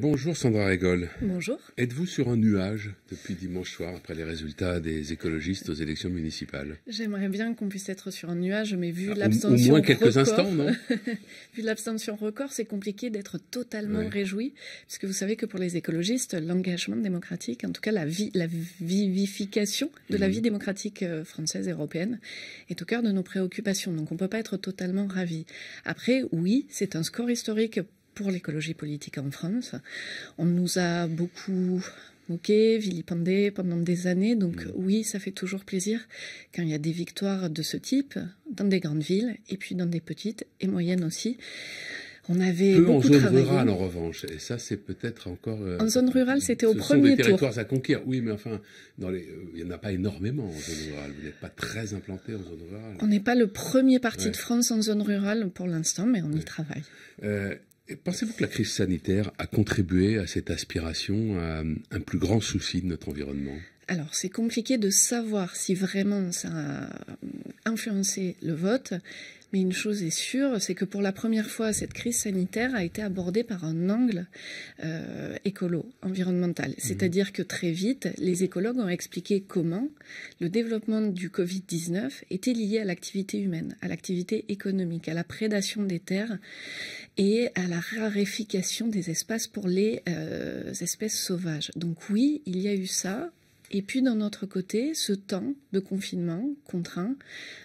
Bonjour Sandra Régol. Bonjour. Êtes-vous sur un nuage depuis dimanche soir après les résultats des écologistes aux élections municipales J'aimerais bien qu'on puisse être sur un nuage, mais vu ah, l'abstention. Au moins quelques record, Vu l'abstention record, c'est compliqué d'être totalement réjoui, puisque vous savez que pour les écologistes, l'engagement démocratique, en tout cas la, vivification de la mhm. vie démocratique euh, française et européenne, est au cœur de nos préoccupations. Donc on ne peut pas être totalement ravi. Après, oui, c'est un score historique pour l'écologie politique en France. On nous a beaucoup moqué, vilipendé pendant des années, donc mm. oui, ça fait toujours plaisir quand il y a des victoires de ce type dans des grandes villes et puis dans des petites et moyennes aussi. On avait peu en zone rurale en revanche, et ça c'est peut-être encore. Euh, en zone rurale, c'était au ce premier sont des territoires à conquérir, oui, mais enfin, dans euh, il n'y en a pas énormément en zone rurale. Vous n'êtes pas très implanté en zone rurale. On n'est pas le premier parti de France en zone rurale pour l'instant, mais on y travaille. Euh, Pensez-vous que la crise sanitaire a contribué à cette aspiration à un plus grand souci de notre environnement alors, c'est compliqué de savoir si vraiment ça a euh, influencé le vote, mais une chose est sûre, c'est que pour la première fois, cette crise sanitaire a été abordée par un angle euh, écolo, environnemental. Mhm. C'est-à-dire que très vite, les écologues ont expliqué comment le développement du Covid-19 était lié à l'activité humaine, à l'activité économique, à la prédation des terres et à la raréfication des espaces pour les euh, espèces sauvages. Donc oui, il y a eu ça, et puis d'un autre côté, ce temps de confinement contraint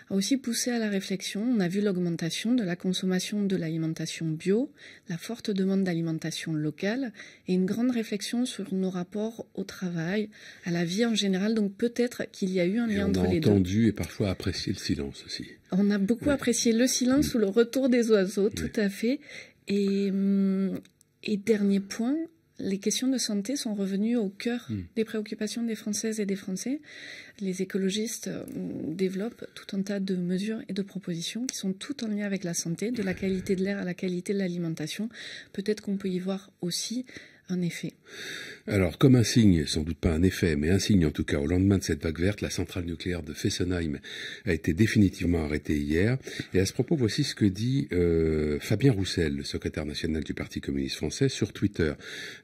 a aussi poussé à la réflexion. On a vu l'augmentation de la consommation de l'alimentation bio, la forte demande d'alimentation locale et une grande réflexion sur nos rapports au travail, à la vie en général. Donc peut-être qu'il y a eu un lien entre les deux. On a entendu et parfois apprécié le silence aussi. On a beaucoup apprécié le silence mm. ou le retour des oiseaux, tout à fait. Et, hum, et dernier point, les questions de santé sont revenues au cœur hmm. des préoccupations des Françaises et des Français. Les écologistes euh, développent tout un tas de mesures et de propositions qui sont toutes en lien avec la santé, de la qualité de l'air à la qualité de l'alimentation. Peut-être qu'on peut y voir aussi effet Alors, comme un signe, sans doute pas un effet, mais un signe en tout cas, au lendemain de cette vague verte, la centrale nucléaire de Fessenheim a été définitivement arrêtée hier. Et à ce propos, voici ce que dit euh, Fabien Roussel, le secrétaire national du Parti communiste français, sur Twitter.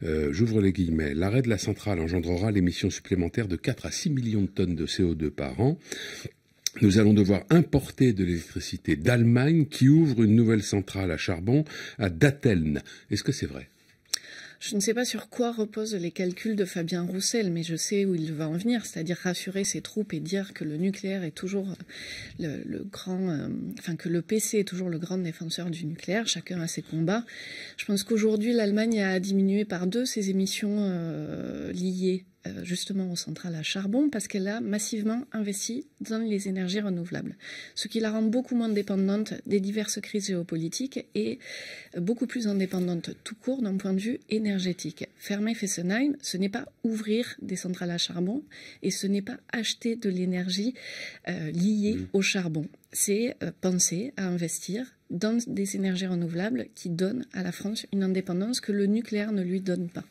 Euh, j'ouvre les guillemets. L'arrêt de la centrale engendrera l'émission supplémentaire de 4 à 6 millions de tonnes de CO2 par an. Nous allons devoir importer de l'électricité d'Allemagne qui ouvre une nouvelle centrale à charbon à Datteln. Est-ce que c'est vrai je ne sais pas sur quoi reposent les calculs de Fabien Roussel, mais je sais où il va en venir, c'est-à-dire rassurer ses troupes et dire que le nucléaire est toujours le, grand, euh, enfin que le PC est toujours le grand défenseur du nucléaire. Chacun a ses combats. Je pense qu'aujourd'hui l'Allemagne a diminué par deux ses émissions euh, liées euh, justement aux centrales à charbon parce qu'elle a massivement investi dans les énergies renouvelables, ce qui la rend beaucoup moins dépendante des diverses crises géopolitiques et beaucoup plus indépendante tout court d'un point de vue énergétique. Fermer Fessenheim, ce n'est pas ouvrir des centrales à charbon et ce n'est pas acheter de l'énergie euh, liée mmh. au charbon, c'est euh, penser à investir dans des énergies renouvelables qui donnent à la France une indépendance que le nucléaire ne lui donne pas.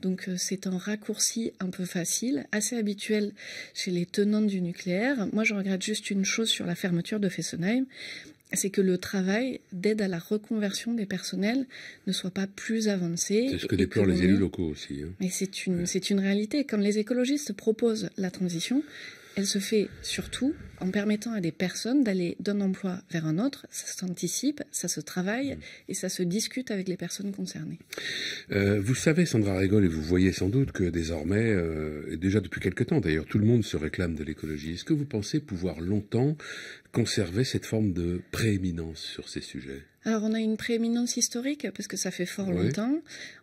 Donc euh, c'est un raccourci un peu facile, assez habituel chez les tenants du nucléaire. Moi je regrette juste une chose sur la fermeture de Fessenheim, c'est que le travail d'aide à la reconversion des personnels ne soit pas plus avancé. C'est ce que déplorent les élus locaux aussi. Hein. Mais c'est une, c'est une réalité. Quand les écologistes proposent la transition, elle se fait surtout en permettant à des personnes d'aller d'un emploi vers un autre. Ça s'anticipe, ça se travaille mm. et ça se discute avec les personnes concernées. Euh, vous savez, Sandra Régol, et vous voyez sans doute que désormais, euh, et déjà depuis quelque temps d'ailleurs, tout le monde se réclame de l'écologie. Est-ce que vous pensez pouvoir longtemps conserver cette forme de prééminence sur ces sujets alors on a une prééminence historique parce que ça fait fort longtemps.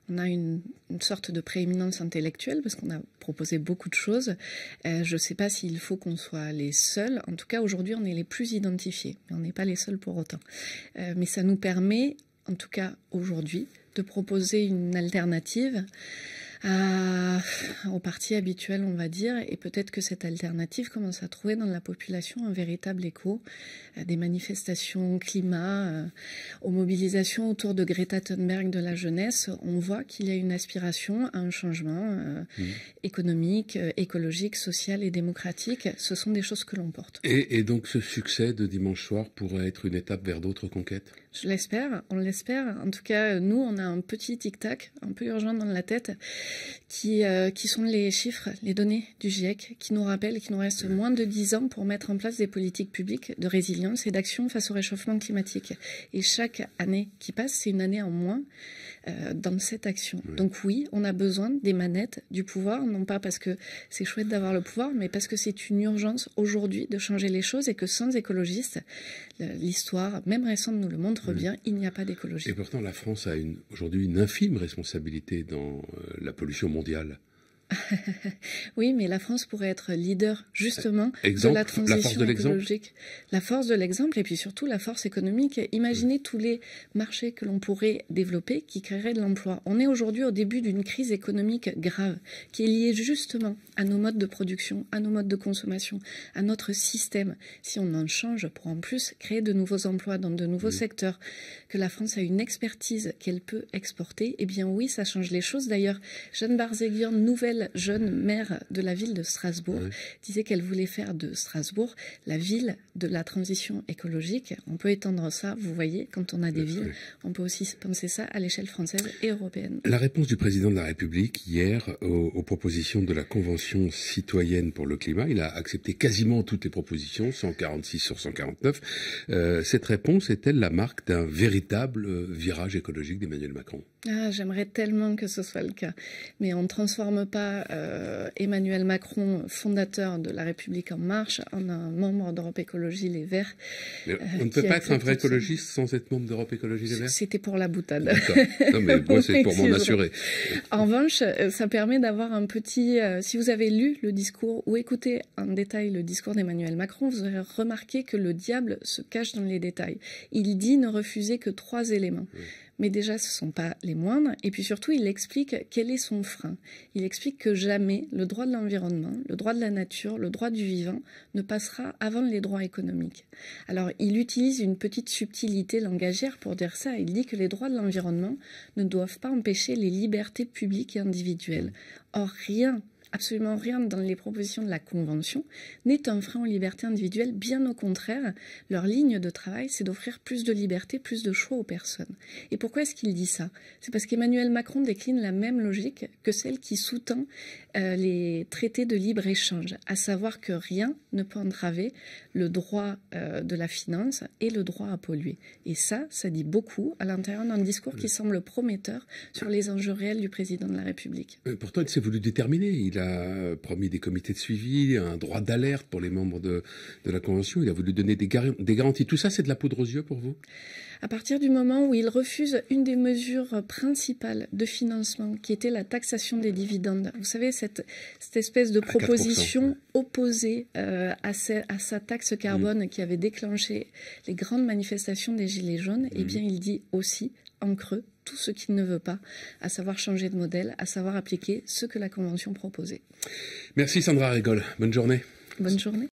On a une, sorte de prééminence intellectuelle parce qu'on a proposé beaucoup de choses. Euh, je ne sais pas s'il faut qu'on soit les seuls. En tout cas, aujourd'hui, on est les plus identifiés, mais on n'est pas les seuls pour autant. Euh, mais ça nous permet, en tout cas aujourd'hui, de proposer une alternative ah aux partis habituels, on va dire, et peut-être que cette alternative commence à trouver dans la population un véritable écho des manifestations climat, euh, aux mobilisations autour de Greta Thunberg de la jeunesse. On voit qu'il y a une aspiration à un changement euh, mmh. économique, euh, écologique, social et démocratique. Ce sont des choses que l'on porte. et donc ce succès de dimanche soir pourrait être une étape vers d'autres conquêtes Je l'espère, on l'espère. En tout cas, nous, on a un petit tic-tac un peu urgent dans la tête euh, qui, sont les chiffres, les données du GIEC, qui nous rappellent qu'il nous reste moins de dix ans pour mettre en place des politiques publiques de résilience et d'action face au réchauffement climatique. Et chaque année qui passe, c'est une année en moins euh, dans cette action. Donc oui, on a besoin des manettes du pouvoir, non pas parce que c'est chouette d'avoir le pouvoir, mais parce que c'est une urgence aujourd'hui de changer les choses et que sans écologistes, euh, l'histoire, même récente, nous le montre bien, il n'y a pas d'écologie. Et pourtant, la France a aujourd'hui une infime responsabilité dans euh, la pollution mondiale oui, mais la France pourrait être leader justement de la transition écologique. La force de l'exemple et puis surtout la force économique. Imaginez mm. tous les marchés que l'on pourrait développer qui créeraient de l'emploi. On est aujourd'hui au début d'une crise économique grave qui est liée justement à nos modes de production, à nos modes de consommation, à notre système. Si on en change pour en plus créer de nouveaux emplois dans de nouveaux mm. secteurs, que la France a une expertise qu'elle peut exporter, eh bien oui, ça change les choses. D'ailleurs, Jeanne Barzéguian, nouvelle jeune maire de la ville de Strasbourg, disait qu'elle voulait faire de Strasbourg la ville de la transition écologique. On peut étendre ça, vous voyez, quand on a des villes, on peut aussi penser ça à l'échelle française et européenne. La réponse du président de la République hier aux, propositions de la Convention citoyenne pour le climat, il a accepté quasiment toutes les propositions, 146 sur 149. Euh, cette réponse est-elle la marque d'un véritable euh, virage écologique d'Emmanuel Macron ah, j'aimerais tellement que ce soit le cas. Mais on ne transforme pas euh, Emmanuel Macron, fondateur de La République En Marche, en un membre d'Europe Écologie Les Verts. Euh, on ne peut pas être un vrai écologiste sans être membre d'Europe Écologie Les Verts C'était pour la boutade. Non, mais moi, c'est pour m'en assurer. En revanche, euh, ça permet d'avoir un petit... si vous avez lu le discours ou écouté en détail le discours d'Emmanuel Macron, vous aurez remarqué que le diable se cache dans les détails. Il dit ne refuser que trois éléments mais déjà ce ne sont pas les moindres, et puis surtout il explique quel est son frein. Il explique que jamais le droit de l'environnement, le droit de la nature, le droit du vivant ne passera avant les droits économiques. Alors il utilise une petite subtilité langagière pour dire ça, il dit que les droits de l'environnement ne doivent pas empêcher les libertés publiques et individuelles. Or rien absolument rien dans les propositions de la Convention n'est un frein aux libertés individuelles, bien au contraire, leur ligne de travail, c'est d'offrir plus de liberté, plus de choix aux personnes. Et pourquoi est-ce qu'il dit ça C'est parce qu'Emmanuel Macron décline la même logique que celle qui sous-tend euh, les traités de libre-échange, à savoir que rien ne peut entraver le droit euh, de la finance et le droit à polluer. Et ça, ça dit beaucoup à l'intérieur d'un discours qui semble prometteur sur les enjeux réels du président de la République. Euh, pourtant, il s'est voulu déterminer il a euh, promis des comités de suivi, un droit d'alerte pour les membres de, la Convention, il a voulu donner des, garanties. Tout ça, c'est de la poudre aux yeux pour vous À partir du moment où il refuse une des mesures principales de financement, qui était la taxation des dividendes, vous savez, cette, espèce de proposition opposée euh, à, sa taxe carbone mm. qui avait déclenché les grandes manifestations des Gilets jaunes, eh mm. bien, il dit aussi, en creux, tout ce qu'il ne veut pas, à savoir changer de modèle, à savoir appliquer ce que la Convention proposait. Merci Sandra Rigol. Bonne journée. Bonne journée.